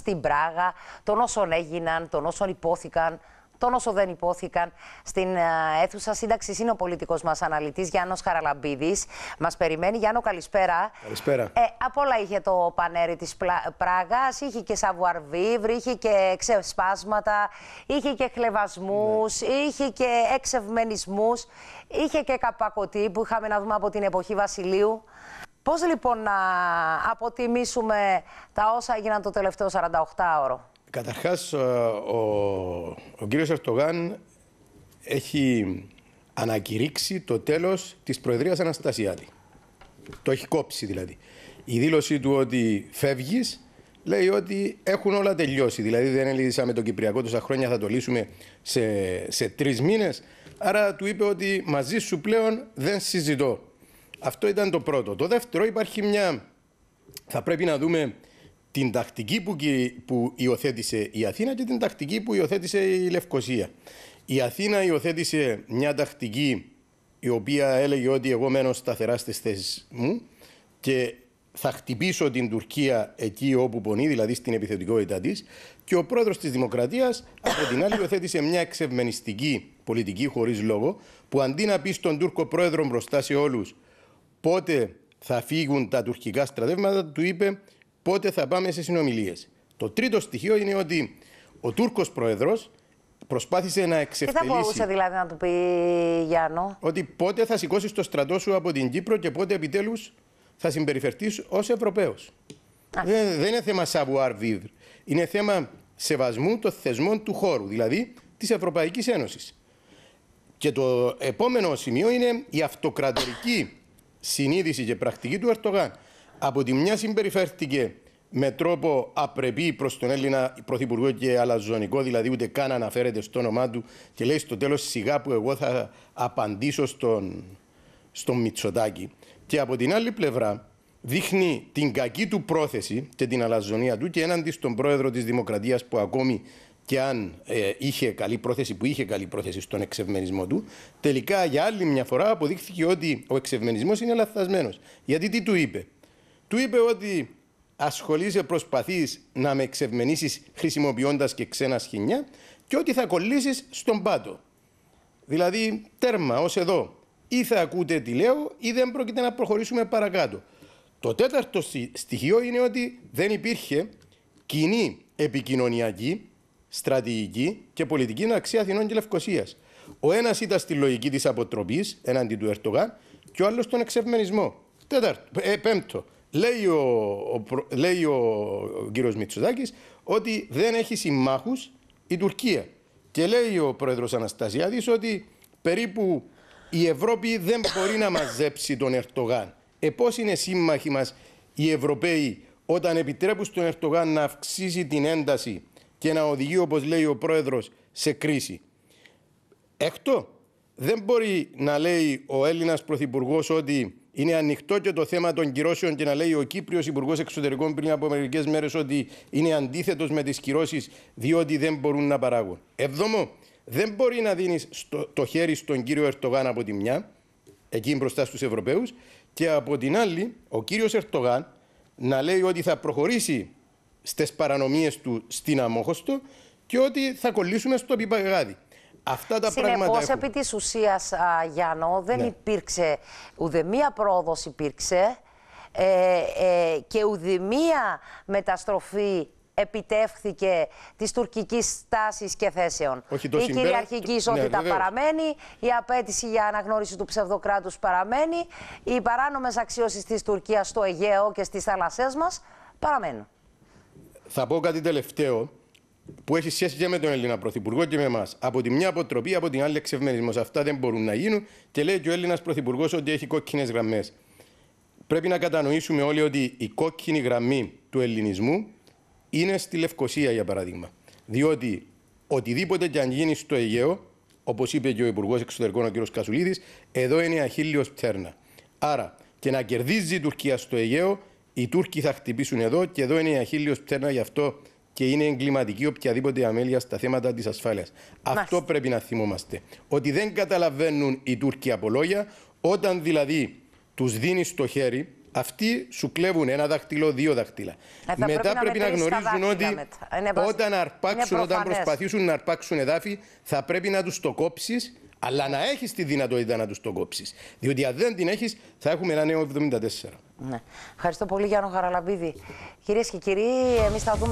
στην Πράγα, των όσων έγιναν, των όσων υπόθηκαν, των όσων δεν υπόθηκαν. Στην ε, αίθουσα σύνταξης είναι ο πολιτικός μας αναλυτής Γιάννος Χαραλαμπίδης. Μας περιμένει. Γιάννο, καλησπέρα. Καλησπέρα. Ε, από όλα είχε το πανέρι της Πράγας. Είχε και σαβουαρβίβρ, είχε και ξεσπάσματα, είχε και χλεβασμούς, ναι. είχε και εξευμενισμούς, είχε και καπακωτή που είχαμε να δούμε από την εποχή Βασιλείου. Πώς λοιπόν να αποτιμήσουμε τα όσα έγιναν το τελευταίο 48ωρο. Καταρχάς, ο, ο κύριος Ερτογάν έχει ανακηρύξει το τέλος της Προεδρίας Αναστασιάδη. Το έχει κόψει δηλαδή. Η δήλωσή του ότι φεύγεις λέει ότι έχουν όλα τελειώσει. Δηλαδή δεν λύσαμε το Κυπριακό τόσα χρόνια, θα το λύσουμε σε, σε τρεις μήνες. Άρα του είπε ότι μαζί σου πλέον δεν συζητώ. Αυτό ήταν το πρώτο. Το δεύτερο, υπάρχει μια. Θα πρέπει να δούμε την τακτική που, που υιοθέτησε η Αθήνα και την τακτική που υιοθέτησε η Λευκοσία. Η Αθήνα υιοθέτησε μια τακτική η οποία έλεγε ότι εγώ μένω σταθερά στις θέσεις μου και θα χτυπήσω την Τουρκία εκεί όπου πονεί, δηλαδή στην επιθετικότητά της. Και ο πρόεδρος της Δημοκρατίας, από την άλλη, υιοθέτησε μια εξευμενιστική πολιτική χωρίς λόγο, που αντί να πει στον Τούρκο πρόεδρο μπροστά σε όλους πότε θα φύγουν τα τουρκικά στρατεύματα, του είπε πότε θα πάμε σε συνομιλίες. Το τρίτο στοιχείο είναι ότι ο Τούρκος πρόεδρος προσπάθησε να εξευτελίσει. Τι θα μπορούσε δηλαδή να του πει Γιάννο. Ότι πότε θα σηκώσει το στρατό σου από την Κύπρο και πότε επιτέλους θα συμπεριφερθείς ως Ευρωπαίος. Δεν, δεν είναι θέμα savoir vivre. Είναι θέμα σεβασμού των θεσμών του χώρου, δηλαδή της Ευρωπαϊκής Ένωσης. Και το επόμενο σημείο είναι η αυτοκρατορική συνείδηση και πρακτική του Ερτογάν. Από τη μια συμπεριφέρθηκε με τρόπο απρεπή προς τον Έλληνα Πρωθυπουργό και αλαζονικό, δηλαδή ούτε καν αναφέρεται στο όνομά του και λέει στο τέλος σιγά που εγώ θα απαντήσω στον, στον Μητσοτάκη. Και από την άλλη πλευρά δείχνει την κακή του πρόθεση και την αλαζονία του και έναντι στον πρόεδρο της Δημοκρατίας που ακόμη και αν ε, είχε καλή πρόθεση, που είχε καλή πρόθεση στον εξευμενισμό του, τελικά για άλλη μια φορά αποδείχθηκε ότι ο εξευμενισμός είναι λαθασμένος. Γιατί τι του είπε, Του είπε ότι ασχολείσαι, προσπαθείς να με εξευμενήσεις χρησιμοποιώντας και ξένα σχοινιά και ότι θα κολλήσεις στον πάτο. Δηλαδή, τέρμα, ως εδώ. Ή θα ακούτε τι λέω, ή δεν πρόκειται να προχωρήσουμε παρακάτω. Το τέταρτο στοιχείο είναι ότι δεν υπήρχε κοινή επικοινωνιακή στρατηγική και πολιτική αξία Αθηνών και Λευκοσίας. Ο ένας ήταν στη λογική της αποτροπής εναντί του Ερτογάν και ο άλλος τον εξευμενισμό. Τέταρτο, ε, πέμπτο. Λέει ο, ο, λέει ο, κύριος ότι δεν έχει συμμάχους η Τουρκία. Και λέει ο πρόεδρος Αναστασιάδης ότι περίπου η Ευρώπη δεν μπορεί να μαζέψει τον Ερτογάν. Ε, πώς είναι σύμμαχοι μας οι Ευρωπαίοι όταν επιτρέπουν στον Ερτογάν να αυξήσει την ένταση και να οδηγεί, όπως λέει ο πρόεδρος, σε κρίση. Έκτο, δεν μπορεί να λέει ο Έλληνας πρωθυπουργός ότι είναι ανοιχτό και το θέμα των κυρώσεων και να λέει ο Κύπριος Υπουργός Εξωτερικών πριν από μερικές μέρες ότι είναι αντίθετος με τις κυρώσεις διότι δεν μπορούν να παράγουν. Εβδόμο, δεν μπορεί να δίνεις το χέρι στον κύριο Ερτογάν από τη μια, εκεί μπροστά στους Ευρωπαίους, και από την άλλη ο κύριος Ερτογάν να λέει ότι θα προχωρήσει Στις παρανομίες του στην αμόχωστο και ότι θα κολλήσουν στο πιπαγάδι. Αυτά τα Συνεπώς, πράγματα έχουν. επί της ουσίας, Γιάννο, δεν ναι. υπήρξε μια πρόοδος υπήρξε ε, ε, και μία μεταστροφή επιτεύχθηκε της τουρκικής στάσης και θέσεων. Όχι η συμπέρα... κυριαρχική ισότητα ναι, παραμένει, η απέτηση για αναγνώριση του ψευδοκράτους παραμένει, οι παράνομες αξιώσεις της Τουρκίας στο Αιγαίο και στις θάλασσές μας παραμένουν. Θα πω κάτι τελευταίο που έχει σχέση και με τον Έλληνα Πρωθυπουργό και με εμάς. Από τη μια αποτροπή, από την άλλη εξευμενισμός. Αυτά δεν μπορούν να γίνουν και λέει και ο Έλληνας Πρωθυπουργός ότι έχει κόκκινες γραμμές. Πρέπει να κατανοήσουμε όλοι ότι η κόκκινη γραμμή του ελληνισμού είναι στη Λευκοσία, για παράδειγμα. Διότι οτιδήποτε και αν γίνει στο Αιγαίο, όπως είπε και ο Υπουργός Εξωτερικών ο κ. Κασουλίδης, εδώ είναι η αχίλιος πτέρνα. Άρα και να κερδίζει η Τουρκία στο Αιγαίο οι Τούρκοι θα χτυπήσουν εδώ και εδώ είναι η αχίλιος πτέρνα, γι' αυτό και είναι εγκληματική οποιαδήποτε αμέλεια στα θέματα της ασφάλειας. Αυτό πρέπει να θυμόμαστε. Ότι δεν καταλαβαίνουν οι Τούρκοι από λόγια, όταν δηλαδή τους δίνεις το χέρι, αυτοί σου κλέβουν ένα δάχτυλο, δύο δάχτυλα. Ε, μετά πρέπει, να, να γνωρίζουν ότι όταν, αρπάξουν, όταν προσπαθήσουν να αρπάξουν εδάφη, θα πρέπει να τους το κόψεις αλλά να έχεις τη δυνατότητα να τους τον κόψεις. Διότι αν δεν την έχεις, θα έχουμε ένα νέο 74. Ναι. Ευχαριστώ πολύ, Γιάννο Χαραλαμπίδη. Κυρίες και κύριοι, εμείς θα δούμε.